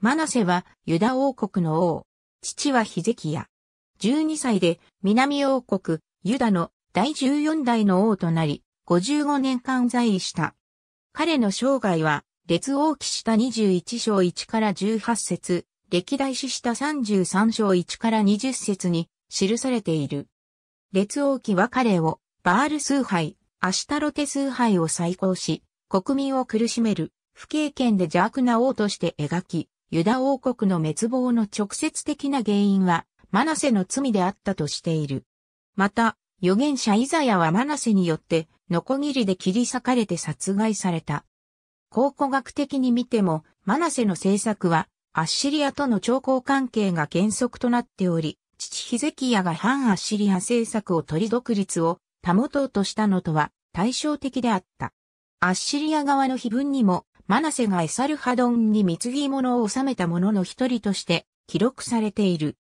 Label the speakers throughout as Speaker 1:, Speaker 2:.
Speaker 1: マナセはユダ王国の王。父はヒゼキヤ。12歳で南王国ユダの第14代の王となり、55年間在位した。彼の生涯は、列王記した21章1から18節、歴代史した33章1から20節に記されている。列王記は彼を、バール崇拝、アシタロテ崇拝を再興し、国民を苦しめる、不経験で邪悪な王として描き、ユダ王国の滅亡の直接的な原因は、マナセの罪であったとしている。また、預言者イザヤはマナセによって、ノコギリで切り裂かれて殺害された。考古学的に見ても、マナセの政策は、アッシリアとの長考関係が原則となっており、父ヒゼキヤが反アッシリア政策を取り独立を保とうとしたのとは対照的であった。アッシリア側の碑文にもマナセがエサルハドンに貢ぎ物を収めた者の一人として記録されている。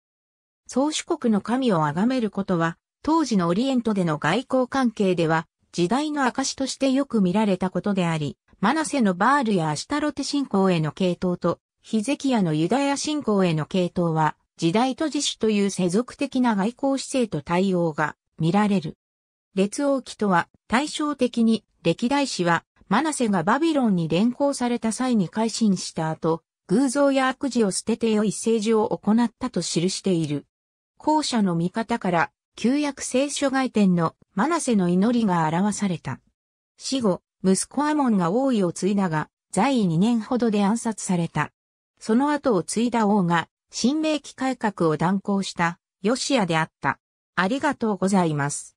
Speaker 1: 宗主国の神を崇めることは、当時のオリエントでの外交関係では、時代の証としてよく見られたことであり、マナセのバールやアシタロテ信仰への系統と、ヒゼキヤのユダヤ信仰への系統は、時代と自主という世俗的な外交姿勢と対応が見られる。列王記とは対照的に歴代史はマナセがバビロンに連行された際に改心した後、偶像や悪事を捨てて良い政治を行ったと記している。後者の見方から、旧約聖書外典のマナセの祈りが表された。死後、息子アモンが王位を継いだが、在位2年ほどで暗殺された。その後を継いだ王が、新明期改革を断行した、ヨシアであった。ありがとうございます。